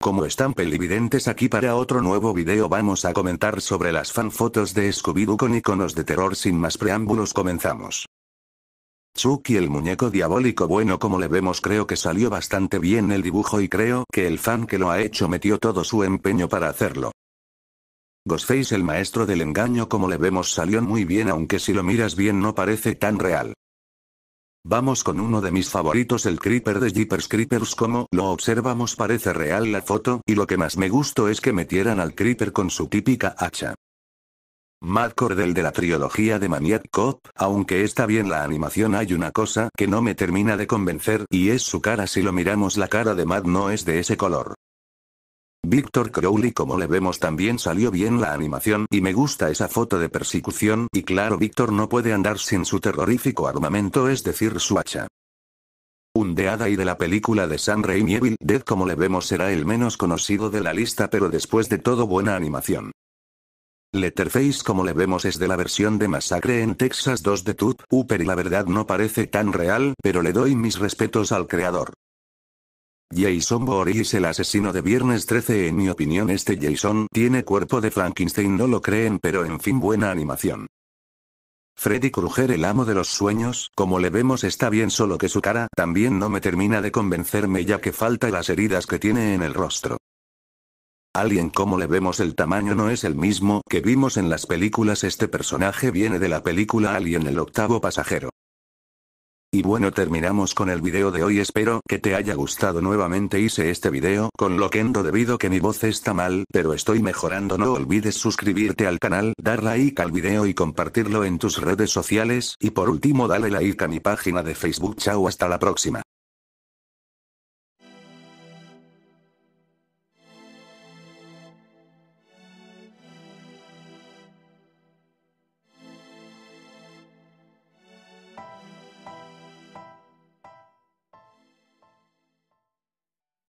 Como están pelividentes aquí para otro nuevo video vamos a comentar sobre las fanfotos de Scooby-Doo con iconos de terror sin más preámbulos comenzamos. Chucky el muñeco diabólico bueno como le vemos creo que salió bastante bien el dibujo y creo que el fan que lo ha hecho metió todo su empeño para hacerlo. Ghostface el maestro del engaño como le vemos salió muy bien aunque si lo miras bien no parece tan real. Vamos con uno de mis favoritos el Creeper de Jeepers Creepers como lo observamos parece real la foto, y lo que más me gustó es que metieran al Creeper con su típica hacha. Matt Cordel de la trilogía de Maniac Cop, aunque está bien la animación hay una cosa que no me termina de convencer y es su cara si lo miramos la cara de Matt no es de ese color. Víctor Crowley como le vemos también salió bien la animación y me gusta esa foto de persecución y claro Víctor no puede andar sin su terrorífico armamento es decir su hacha. Undeada y de la película de San Raimi Evil Dead como le vemos será el menos conocido de la lista pero después de todo buena animación. Letterface como le vemos es de la versión de Masacre en Texas 2 de Tube Upper y la verdad no parece tan real pero le doy mis respetos al creador. Jason Voorhees el asesino de Viernes 13 En mi opinión este Jason tiene cuerpo de Frankenstein no lo creen pero en fin buena animación. Freddy Krueger el amo de los sueños, como le vemos está bien solo que su cara también no me termina de convencerme ya que falta las heridas que tiene en el rostro. Alien como le vemos el tamaño no es el mismo que vimos en las películas este personaje viene de la película Alien el octavo pasajero. Y bueno terminamos con el video de hoy espero que te haya gustado nuevamente hice este video con lo que debido que mi voz está mal pero estoy mejorando no olvides suscribirte al canal dar like al video y compartirlo en tus redes sociales y por último dale like a mi página de Facebook chao hasta la próxima